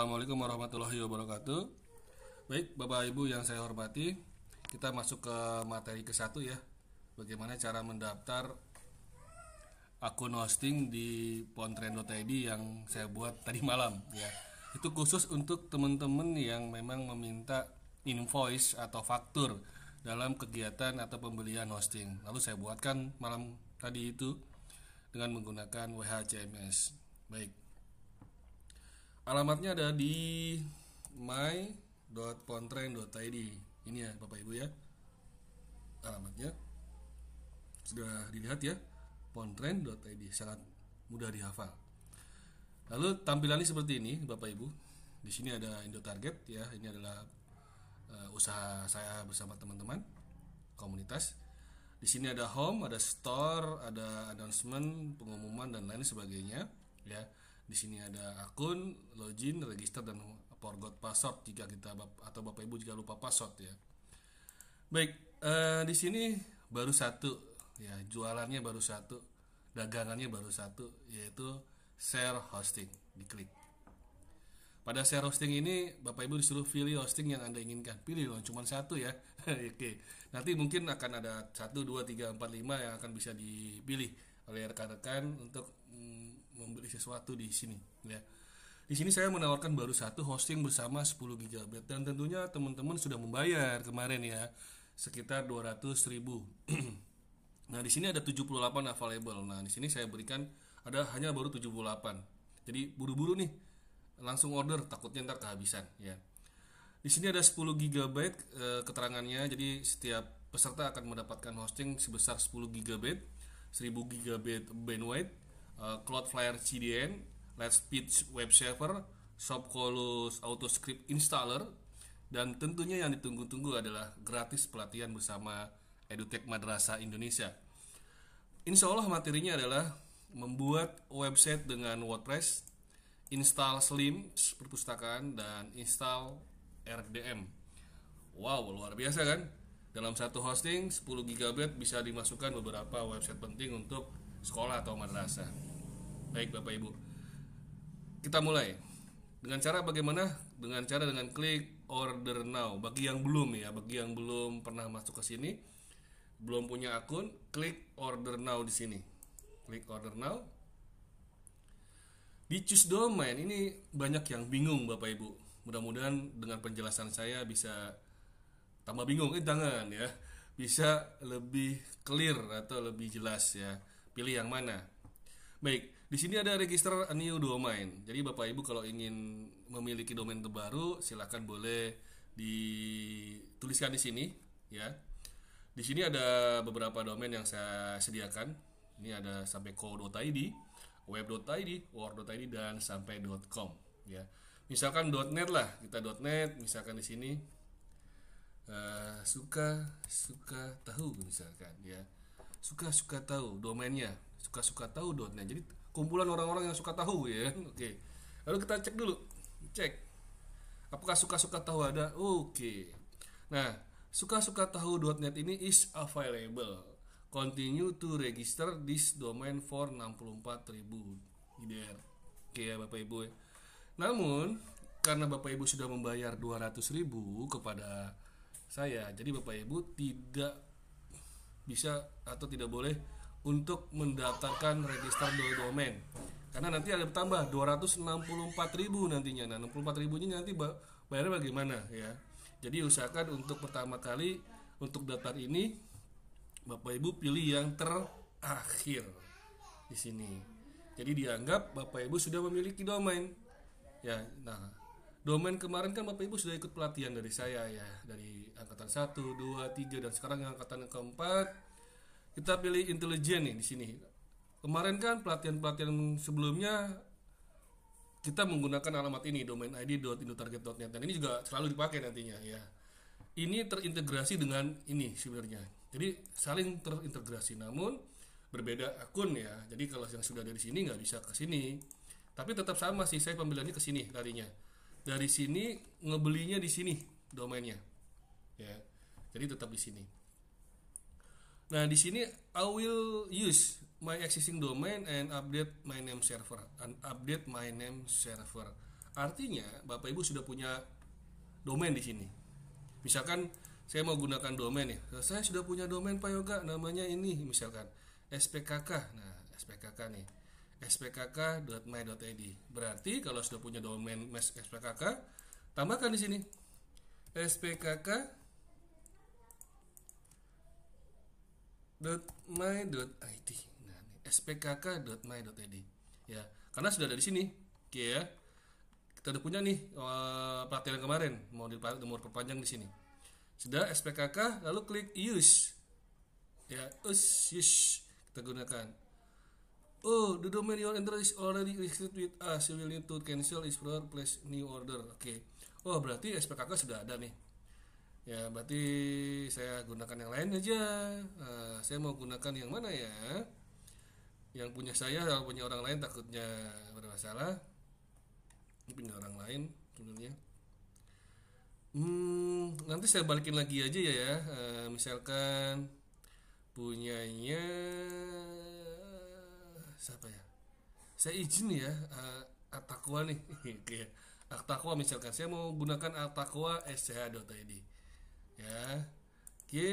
Assalamualaikum warahmatullahi wabarakatuh. Baik, Bapak Ibu yang saya hormati, kita masuk ke materi ke satu ya. Bagaimana cara mendaftar akun hosting di pontren.id yang saya buat tadi malam ya. Itu khusus untuk teman-teman yang memang meminta invoice atau faktur dalam kegiatan atau pembelian hosting. Lalu saya buatkan malam tadi itu dengan menggunakan WHCMS. Baik, Alamatnya ada di my.pontren.id. Ini ya Bapak Ibu ya. Alamatnya sudah dilihat ya pontren.id sangat mudah dihafal. Lalu tampilannya seperti ini Bapak Ibu. Di sini ada Indo Target ya. Ini adalah uh, usaha saya bersama teman-teman komunitas. Di sini ada home, ada store, ada announcement, pengumuman dan lain sebagainya ya. Di sini ada akun, login, register dan forgot password jika kita atau Bapak Ibu jika lupa password ya. Baik, eh, di sini baru satu ya, jualannya baru satu, dagangannya baru satu yaitu share hosting. Diklik. Pada share hosting ini Bapak Ibu disuruh pilih hosting yang Anda inginkan. Pilih loh cuma satu ya. Oke. Nanti mungkin akan ada satu dua tiga empat lima yang akan bisa dipilih oleh rekan-rekan untuk mm, membeli sesuatu di sini ya. Di sini saya menawarkan baru satu hosting bersama 10 GB dan tentunya teman-teman sudah membayar kemarin ya sekitar 200 ribu. nah, di sini ada 78 available. Nah, di sini saya berikan ada hanya baru 78. Jadi buru-buru nih langsung order takutnya ntar kehabisan ya. Di sini ada 10 GB e, keterangannya. Jadi setiap peserta akan mendapatkan hosting sebesar 10 GB, 1000 GB bandwidth Eh, Cloudflare CDN, Lightspeed Web Server, Shopcolus AutoScript Installer, dan tentunya yang ditunggu-tunggu adalah gratis pelatihan bersama EduTech Madrasah Indonesia. Insya Allah materinya adalah membuat website dengan WordPress, install Slim perpustakaan, dan install RDM. Wow, luar biasa kan? Dalam satu hosting 10 GB bisa dimasukkan beberapa website penting untuk sekolah atau madrasah. Baik Bapak Ibu. Kita mulai. Dengan cara bagaimana? Dengan cara dengan klik order now. Bagi yang belum ya, bagi yang belum pernah masuk ke sini, belum punya akun, klik order now di sini. Klik order now. Di choose domain ini banyak yang bingung Bapak Ibu. Mudah-mudahan dengan penjelasan saya bisa tambah bingung ini eh, jangan ya. Bisa lebih clear atau lebih jelas ya. Pilih yang mana. Baik, di sini ada register a new domain. Jadi Bapak Ibu kalau ingin memiliki domain terbaru silahkan boleh dituliskan di sini ya. Di sini ada beberapa domain yang saya sediakan. Ini ada sampai co.id, web.id, war.id dan sampai .com ya. Misalkan .net lah, kita .net misalkan di sini uh, suka suka tahu misalkan ya. Suka suka tahu domainnya, suka suka tahu .net. Jadi kumpulan orang-orang yang suka tahu ya. Hmm. Oke. Lalu kita cek dulu. Cek. Apakah suka-suka tahu ada? Oke. Nah, suka-suka tahu tahu.net ini is available. Continue to register this domain for 64.000 IDR. Oke ya Bapak Ibu ya. Namun, karena Bapak Ibu sudah membayar 200.000 kepada saya, jadi Bapak Ibu tidak bisa atau tidak boleh untuk mendaftarkan register domain karena nanti ada bertambah 264 ribu nantinya nah 64 ribunya nanti bayarnya bagaimana ya jadi usahakan untuk pertama kali untuk daftar ini Bapak Ibu pilih yang terakhir di sini jadi dianggap Bapak Ibu sudah memiliki domain ya nah domain kemarin kan Bapak Ibu sudah ikut pelatihan dari saya ya dari angkatan 1, 2, 3 dan sekarang angkatan keempat kita pilih intelijen nih di sini kemarin kan pelatihan-pelatihan sebelumnya kita menggunakan alamat ini domain id dot net dan ini juga selalu dipakai nantinya ya ini terintegrasi dengan ini sebenarnya jadi saling terintegrasi namun berbeda akun ya jadi kalau yang sudah dari sini nggak bisa ke sini tapi tetap sama sih saya pembeliannya ke sini tadinya dari sini ngebelinya di sini domainnya ya jadi tetap di sini Nah, di sini I will use my existing domain and update my name server. And update my name server. Artinya, Bapak Ibu sudah punya domain di sini. Misalkan saya mau gunakan domain ya. Saya sudah punya domain Pak Yoga namanya ini misalkan SPKK. Nah, SPKK nih. spkk.my.id. Berarti kalau sudah punya domain SPKK, tambahkan di sini spkk .my.id nah spkk.my.id ya karena sudah ada di sini oke ya kita udah punya nih eh, pelatihan kemarin mau dipakai mau perpanjang di sini sudah SPKK lalu klik use ya use use kita gunakan oh the domain your enter is already registered with us you will need to cancel is for place new order oke okay. oh berarti SPKK sudah ada nih ya berarti saya gunakan yang lain aja uh, saya mau gunakan yang mana ya yang punya saya kalau punya orang lain takutnya bermasalah punya orang lain sebenarnya hmm, nanti saya balikin lagi aja ya ya uh, misalkan punyanya siapa ya saya izin ya uh, eh, Atakwa nih kayak Atakwa misalkan saya mau gunakan Atakwa SCH.id ya oke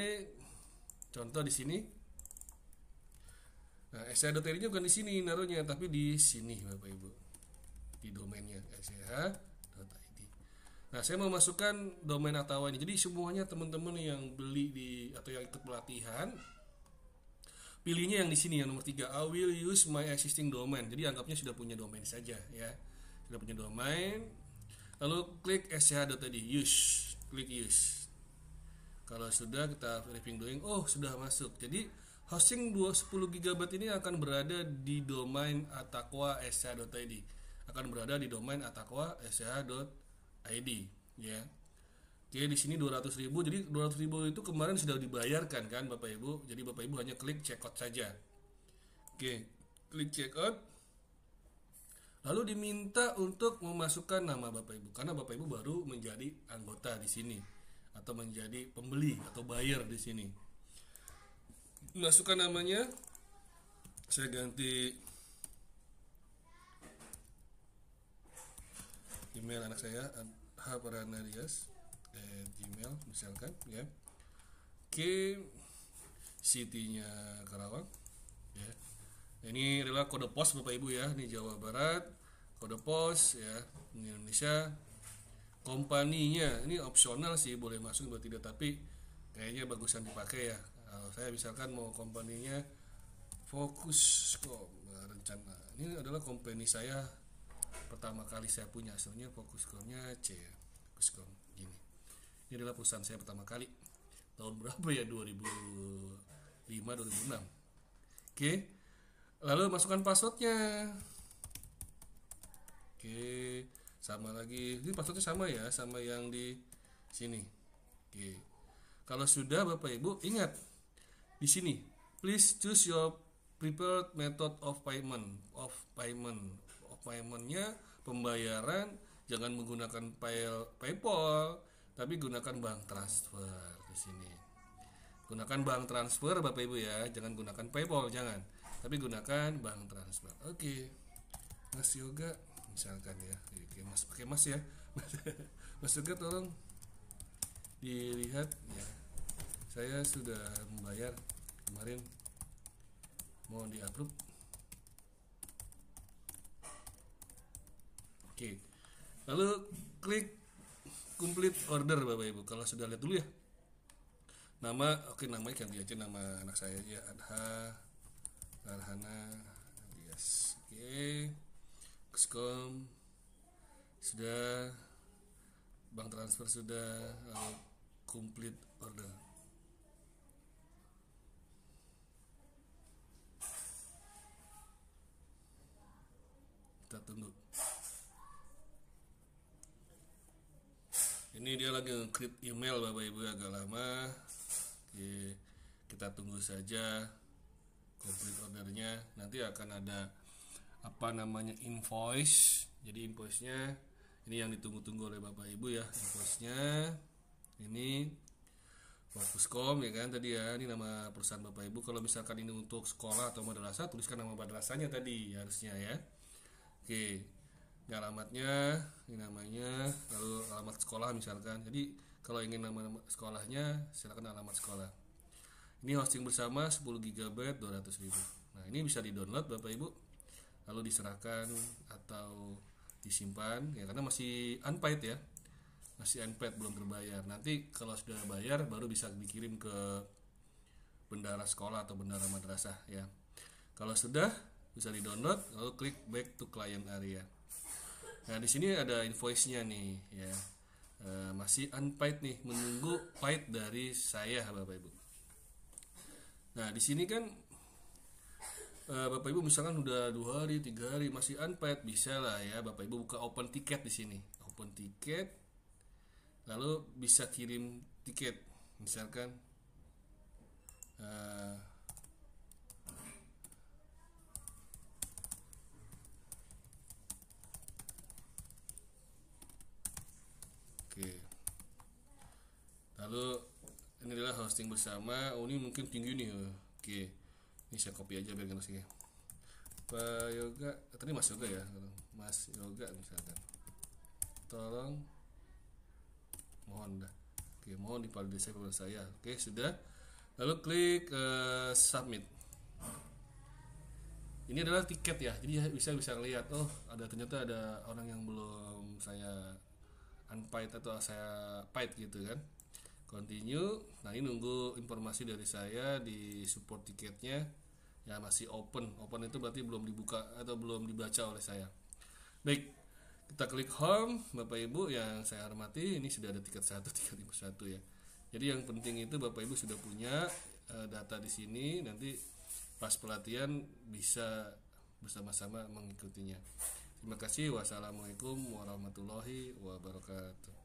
contoh di sini nah SCH.id nya bukan di sini naruhnya tapi di sini Bapak Ibu di domainnya SCH.id nah saya mau masukkan domain atau ini jadi semuanya teman-teman yang beli di atau yang ikut pelatihan pilihnya yang di sini yang nomor 3 I will use my existing domain jadi anggapnya sudah punya domain saja ya sudah punya domain lalu klik sh.id tadi use klik use kalau sudah kita verifying doing oh sudah masuk jadi hosting 210 GB ini akan berada di domain ataqwa.sch.id akan berada di domain ataqwa.sch.id ya Oke di sini 200 ribu jadi 200 ribu itu kemarin sudah dibayarkan kan Bapak Ibu jadi Bapak Ibu hanya klik checkout saja Oke klik checkout lalu diminta untuk memasukkan nama Bapak Ibu karena Bapak Ibu baru menjadi anggota di sini atau menjadi pembeli atau buyer di sini. Masukkan nah, namanya. Saya ganti email anak saya hparanarias eh, gmail misalkan ya oke city nya Karawang ya ini adalah kode pos bapak ibu ya ini Jawa Barat kode pos ya ini Indonesia kompaninya ini opsional sih boleh masuk atau tidak tapi kayaknya bagusan dipakai ya kalau saya misalkan mau kompaninya fokus kok rencana ini adalah company saya pertama kali saya punya hasilnya fokuscomnya C ya fokuscom gini ini adalah perusahaan saya pertama kali tahun berapa ya 2005 2006 oke lalu masukkan passwordnya oke sama lagi ini passwordnya sama ya sama yang di sini oke kalau sudah bapak ibu ingat di sini please choose your preferred method of payment of payment of paymentnya pembayaran jangan menggunakan pay, PayPal tapi gunakan bank transfer di sini gunakan bank transfer bapak ibu ya jangan gunakan PayPal jangan tapi gunakan bank transfer oke okay. Mas Yoga misalkan ya oke mas pakai ya. mas ya mas juga tolong dilihat ya saya sudah membayar kemarin mau diupload oke lalu klik complete order bapak ibu kalau sudah lihat dulu ya nama oke namanya ganti aja nama anak saya ya Adha Farhana yes oke okay. Dexcom sudah bank transfer sudah komplit eh, complete order kita tunggu ini dia lagi nge email bapak ibu agak lama Oke, kita tunggu saja complete ordernya nanti akan ada apa namanya invoice jadi invoice-nya ini yang ditunggu-tunggu oleh Bapak Ibu ya invoice-nya ini Fokuscom ya kan tadi ya ini nama perusahaan Bapak Ibu kalau misalkan ini untuk sekolah atau madrasah tuliskan nama madrasahnya tadi ya, harusnya ya oke ini alamatnya ini namanya lalu alamat sekolah misalkan jadi kalau ingin nama, -nama sekolahnya silakan alamat sekolah ini hosting bersama 10 GB 200 ribu nah ini bisa di download Bapak Ibu lalu diserahkan atau disimpan ya karena masih unpaid ya masih unpaid belum terbayar nanti kalau sudah bayar baru bisa dikirim ke bendara sekolah atau bendara madrasah ya kalau sudah bisa di download lalu klik back to client area nah di sini ada invoice nya nih ya e, masih unpaid nih menunggu paid dari saya bapak ibu nah di sini kan Eh, Bapak Ibu misalkan udah dua hari tiga hari masih unpaid bisa lah ya Bapak Ibu buka open tiket di sini open tiket lalu bisa kirim tiket misalkan uh, Oke. Lalu ini adalah hosting bersama. Oh ini mungkin tinggi nih. Oke. Okay ini saya copy aja biar ngerasinya Pak Yoga tadi Mas Yoga ya Mas Yoga misalkan tolong mohon dah oke mohon divalidasi kalau saya oke sudah lalu klik uh, submit ini adalah tiket ya jadi bisa bisa lihat oh ada ternyata ada orang yang belum saya unpaid atau saya paid gitu kan continue nah ini nunggu informasi dari saya di support tiketnya ya masih open open itu berarti belum dibuka atau belum dibaca oleh saya baik kita klik home bapak ibu ya, yang saya hormati ini sudah ada tiket satu tiket ibu satu ya jadi yang penting itu bapak ibu sudah punya eh, data di sini nanti pas pelatihan bisa bersama-sama mengikutinya terima kasih wassalamualaikum warahmatullahi wabarakatuh